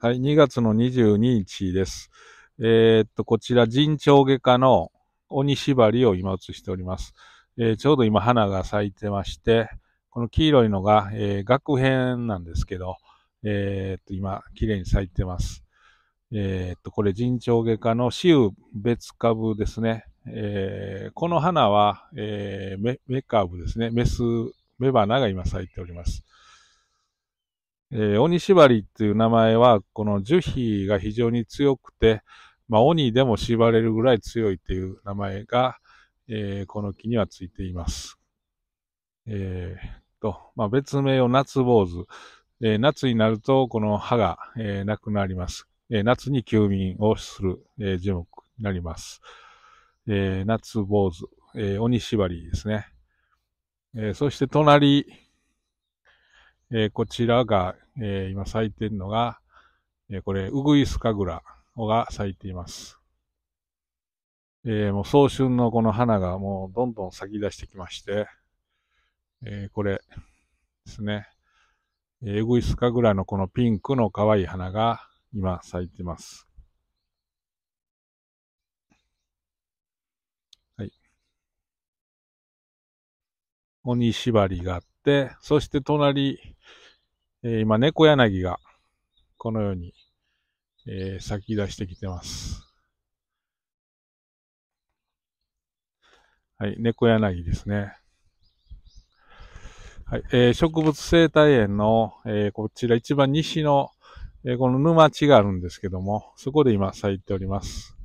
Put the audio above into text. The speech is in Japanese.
はい、2月の22日です。えー、っと、こちら、人長外科の鬼縛りを今映しております。えー、ちょうど今花が咲いてまして、この黄色いのが、えー、学編なんですけど、えー、っと、今、綺麗に咲いてます。えっと、これ、人長外科の死ウ別株ですね。えこの花は、えメメ株ですね。メス、メバナが今咲いております。えー、鬼縛りっていう名前は、この樹皮が非常に強くて、まあ、鬼でも縛れるぐらい強いっていう名前が、えー、この木にはついています。えー、と、まあ、別名を夏坊主。えー、夏になると、この歯が、えー、なくなります。えー、夏に休眠をする、えー、樹木になります。えー、夏坊主、えー、鬼縛りですね。えー、そして隣、えー、こちらが、えー、今咲いてるのが、えー、これ、ウグイスカグラが咲いています。えもう早春のこの花がもうどんどん咲き出してきまして、えこれですね、えー、イスカグラのこのピンクの可愛い花が今咲いてます。はい。鬼縛りがあっ、そして隣、え今、猫柳が、このように、え咲き出してきてます。はい、猫柳ですね。はい、えー、植物生態園の、えー、こちら一番西の、えー、この沼地があるんですけども、そこで今咲いております。